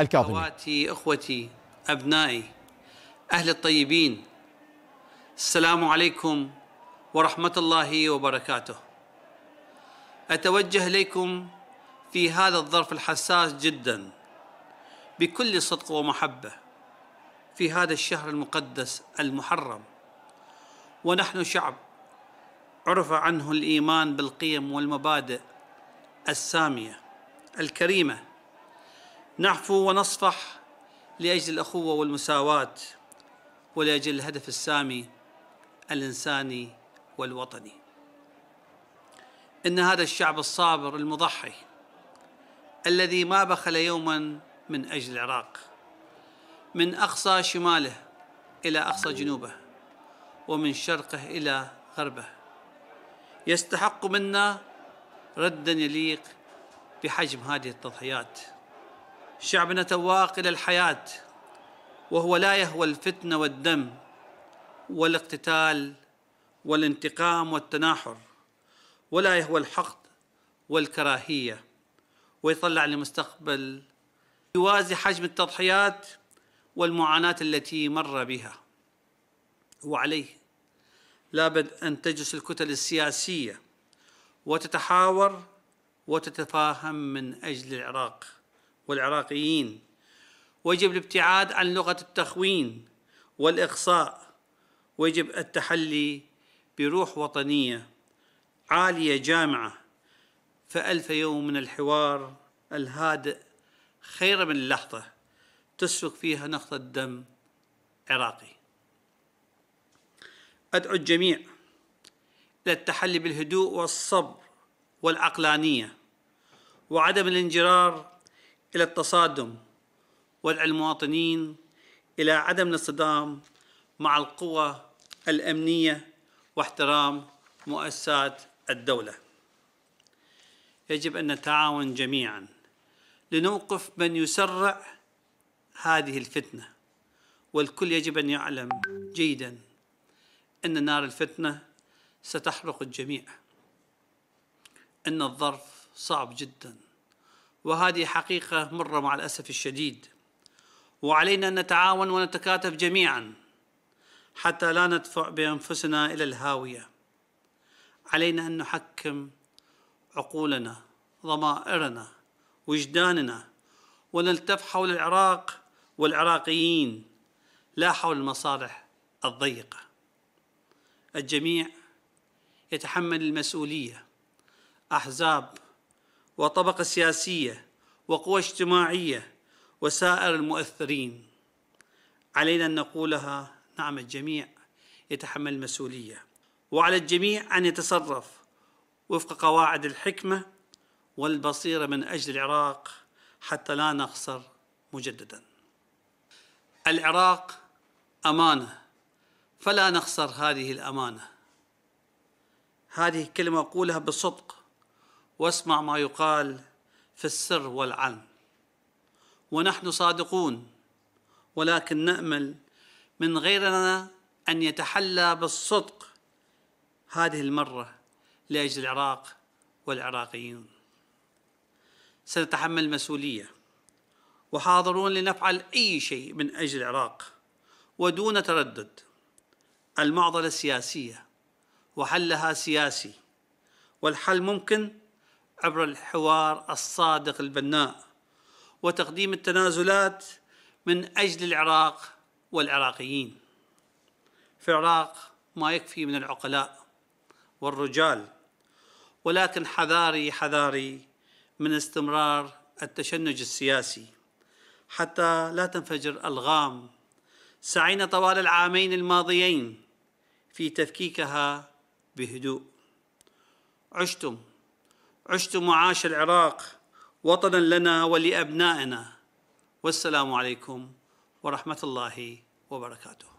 الكاظمي أخواتي أخوتي أبنائي أهل الطيبين السلام عليكم ورحمة الله وبركاته أتوجه إليكم في هذا الظرف الحساس جدا بكل صدق ومحبة في هذا الشهر المقدس المحرم ونحن شعب عرف عنه الإيمان بالقيم والمبادئ السامية الكريمة نعفو ونصفح لاجل الاخوه والمساواه ولاجل الهدف السامي الانساني والوطني ان هذا الشعب الصابر المضحي الذي ما بخل يوما من اجل العراق من اقصى شماله الى اقصى جنوبه ومن شرقه الى غربه يستحق منا ردا يليق بحجم هذه التضحيات شعبنا تواق إلى الحياة وهو لا يهوى الفتنة والدم والاقتتال والانتقام والتناحر ولا يهوى الحقد والكراهية ويطلع لمستقبل يوازي حجم التضحيات والمعاناة التي مر بها وعليه لابد أن تجلس الكتل السياسية وتتحاور وتتفاهم من أجل العراق والعراقيين ويجب الابتعاد عن لغة التخوين والإقصاء ويجب التحلي بروح وطنية عالية جامعة فألف يوم من الحوار الهادئ خير من اللحظة تسفك فيها نقطة دم عراقي أدعو الجميع للتحلي بالهدوء والصبر والعقلانية وعدم الانجرار الى التصادم ودع المواطنين الى عدم الاصطدام مع القوى الامنيه واحترام مؤسسات الدوله يجب ان نتعاون جميعا لنوقف من يسرع هذه الفتنه والكل يجب ان يعلم جيدا ان نار الفتنه ستحرق الجميع ان الظرف صعب جدا وهذه حقيقة مرة مع الأسف الشديد وعلينا أن نتعاون ونتكاتف جميعا حتى لا ندفع بأنفسنا إلى الهاوية علينا أن نحكم عقولنا ضمائرنا وجداننا ونلتف حول العراق والعراقيين لا حول المصالح الضيقة الجميع يتحمل المسؤولية أحزاب وطبقة سياسية وقوى اجتماعية وسائر المؤثرين علينا أن نقولها نعم الجميع يتحمل المسؤولية وعلى الجميع أن يتصرف وفق قواعد الحكمة والبصيرة من أجل العراق حتى لا نخسر مجددا العراق أمانة فلا نخسر هذه الأمانة هذه الكلمة أقولها بصدق واسمع ما يقال في السر والعلم ونحن صادقون ولكن نامل من غيرنا ان يتحلى بالصدق هذه المره لاجل العراق والعراقيين سنتحمل المسؤوليه وحاضرون لنفعل اي شيء من اجل العراق ودون تردد المعضله سياسيه وحلها سياسي والحل ممكن عبر الحوار الصادق البناء وتقديم التنازلات من أجل العراق والعراقيين في العراق ما يكفي من العقلاء والرجال ولكن حذاري حذاري من استمرار التشنج السياسي حتى لا تنفجر ألغام سعينا طوال العامين الماضيين في تفكيكها بهدوء عشتم عشت معاش العراق وطنا لنا ولأبنائنا والسلام عليكم ورحمة الله وبركاته